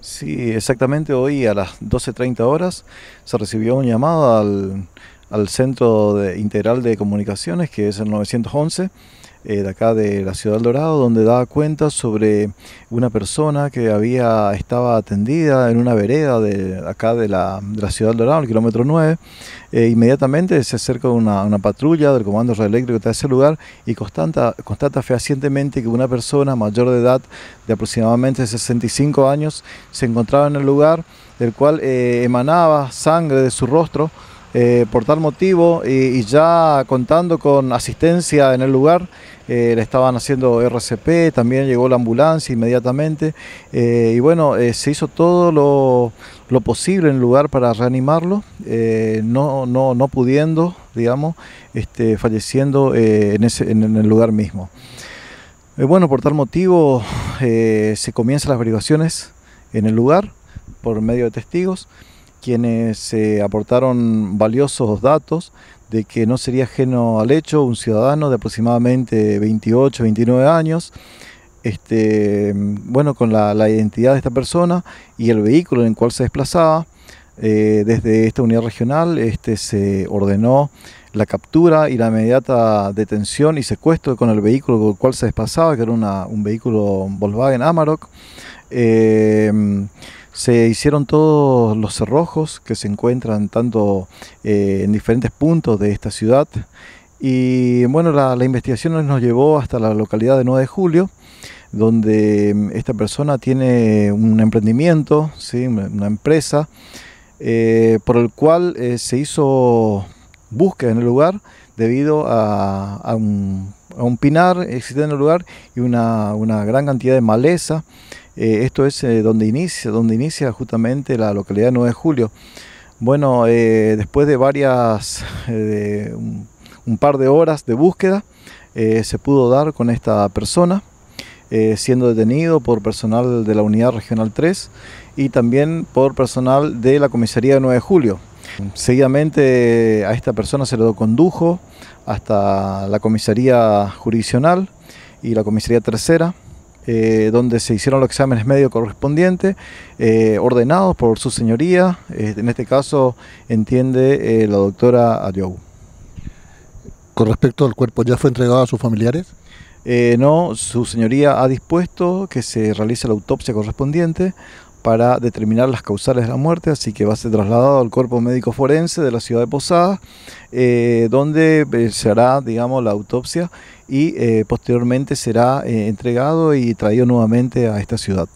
Sí, exactamente hoy a las 12.30 horas se recibió un llamado al, Centro de, Integral de Comunicaciones, que es el 911 eh, de acá de la ciudad del Dorado, donde da cuenta sobre una persona que había estaba atendida en una vereda de acá de la, de ciudad del Dorado, el kilómetro 9. Eh, inmediatamente se acerca una, una patrulla del comando radioeléctrico que está ese lugar y constata, constata fehacientemente que una persona mayor de edad, de aproximadamente 65 años, se encontraba en el lugar del cual eh, emanaba sangre de su rostro eh, por tal motivo y, ya contando con asistencia en el lugar, eh, le estaban haciendo RCP, también llegó la ambulancia inmediatamente eh, y bueno, se hizo todo lo, posible en el lugar para reanimarlo, no, pudiendo, digamos, este, falleciendo en, en el lugar mismo. bueno, por tal motivo se comienzan las averiguaciones en el lugar por medio de testigos quienes eh, aportaron valiosos datos de que no sería ajeno al hecho un ciudadano de aproximadamente 28, 29 años, este, bueno, con la, identidad de esta persona y el vehículo en el cual se desplazaba. Eh, desde esta unidad regional este, se ordenó la captura y la inmediata detención y secuestro con el vehículo con el cual se desplazaba, que era un vehículo Volkswagen Amarok. Eh, se hicieron todos los cerrojos que se encuentran tanto eh, en diferentes puntos de esta ciudad. Y bueno, la, investigación nos llevó hasta la localidad de 9 de julio, donde mm, esta persona tiene un emprendimiento, ¿sí? una empresa, eh, por el cual eh, se hizo búsqueda en el lugar debido a, un, a un, pinar existente en el lugar y una, una gran cantidad de maleza eh, esto es eh, donde, inicia, donde inicia justamente la localidad de 9 de julio. Bueno, eh, después de varias, un, par de horas de búsqueda, se pudo dar con esta persona, siendo detenido por personal de la Unidad Regional 3 y también por personal de la Comisaría de 9 de julio. Seguidamente a esta persona se le condujo hasta la Comisaría Jurisdiccional y la Comisaría Tercera, eh, donde se hicieron los exámenes medio correspondientes, eh, ordenados por su señoría, eh, en este caso entiende la doctora Ayou. Con respecto al cuerpo, ¿ya fue entregado a sus familiares? no, su señoría ha dispuesto que se realice la autopsia correspondiente, para determinar las causales de la muerte, así que va a ser trasladado al cuerpo médico forense de la ciudad de Posadas, eh, donde eh, se hará, digamos, la autopsia y eh, posteriormente será entregado y traído nuevamente a esta ciudad.